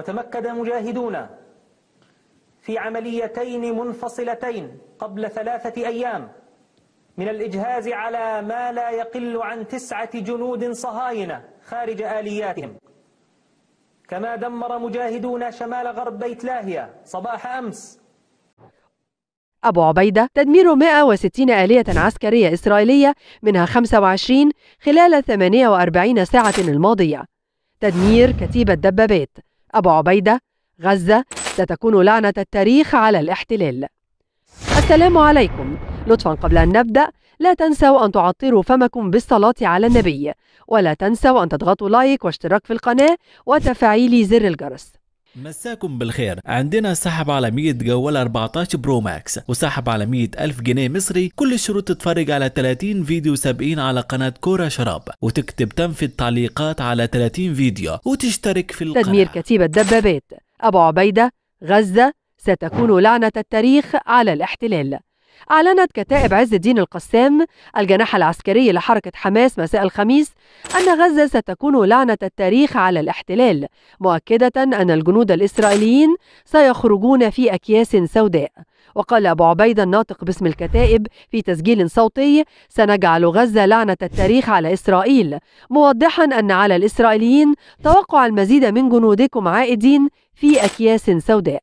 وتمكد مجاهدون في عمليتين منفصلتين قبل ثلاثة أيام من الإجهاز على ما لا يقل عن تسعة جنود صهاينة خارج آلياتهم كما دمر مجاهدون شمال غرب بيت لاهية صباح أمس أبو عبيدة تدمير 160 آلية عسكرية إسرائيلية منها 25 خلال 48 ساعة الماضية تدمير كتيبة دبابات أبو عبيدة غزة ستكون لعنة التاريخ على الاحتلال السلام عليكم لطفا قبل أن نبدأ لا تنسوا أن تعطروا فمكم بالصلاة على النبي ولا تنسوا أن تضغطوا لايك واشتراك في القناة وتفعيل زر الجرس مساكم بالخير عندنا سحب على 100 جوال 14 برو ماكس وسحب على 100 ألف جنيه مصري كل الشروط تتفرج على 30 فيديو سابقين على قناة كورة شراب وتكتب تم في التعليقات على 30 فيديو وتشترك في القناة تدمير كتيبة دبابات أبو عبيدة غزة ستكون لعنة التاريخ على الاحتلال أعلنت كتائب عز الدين القسام الجناح العسكري لحركة حماس مساء الخميس أن غزة ستكون لعنة التاريخ على الاحتلال مؤكدة أن الجنود الإسرائيليين سيخرجون في أكياس سوداء وقال أبو عبيدة الناطق باسم الكتائب في تسجيل صوتي سنجعل غزة لعنة التاريخ على إسرائيل موضحا أن على الإسرائيليين توقع المزيد من جنودكم عائدين في أكياس سوداء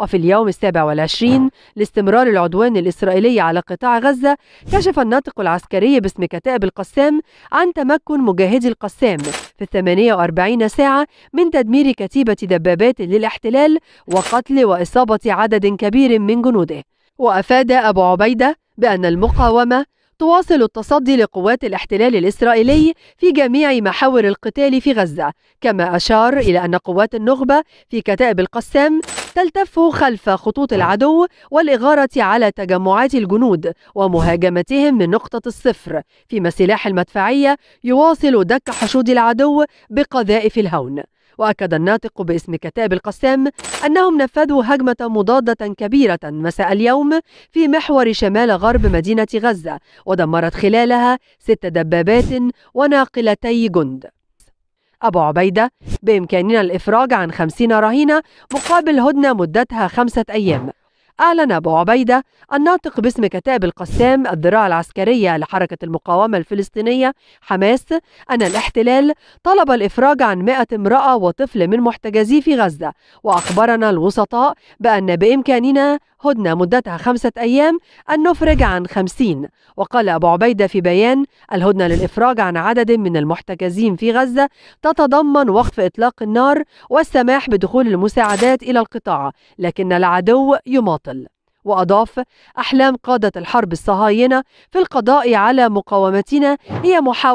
وفي اليوم السابع والعشرين لاستمرار العدوان الإسرائيلي على قطاع غزة كشف الناطق العسكري باسم كتائب القسام عن تمكن مجاهدي القسام في الثمانية وأربعين ساعة من تدمير كتيبة دبابات للاحتلال وقتل وإصابة عدد كبير من جنوده وأفاد أبو عبيدة بأن المقاومة تواصل التصدي لقوات الاحتلال الإسرائيلي في جميع محاور القتال في غزة كما أشار إلى أن قوات النخبة في كتائب القسام تلتف خلف خطوط العدو والإغارة على تجمعات الجنود ومهاجمتهم من نقطة الصفر فيما السلاح المدفعية يواصل دك حشود العدو بقذائف الهون وأكد الناطق باسم كتاب القسام أنهم نفذوا هجمة مضادة كبيرة مساء اليوم في محور شمال غرب مدينة غزة ودمرت خلالها ست دبابات وناقلتي جند أبو عبيدة بإمكاننا الإفراج عن خمسين رهينة مقابل هدنة مدتها خمسة أيام أعلن أبو عبيدة الناطق باسم كتاب القسام الذراع العسكرية لحركة المقاومة الفلسطينية حماس أن الاحتلال طلب الإفراج عن مائة امرأة وطفل من محتجزي في غزة وأخبرنا الوسطاء بأن بإمكاننا هدنة مدتها خمسة أيام أن نفرج عن خمسين وقال أبو عبيدة في بيان الهدنة للإفراج عن عدد من المحتجزين في غزة تتضمن وقف إطلاق النار والسماح بدخول المساعدات إلى القطاع لكن العدو يماطل وأضاف أحلام قادة الحرب الصهاينة في القضاء على مقاومتنا هي محاولة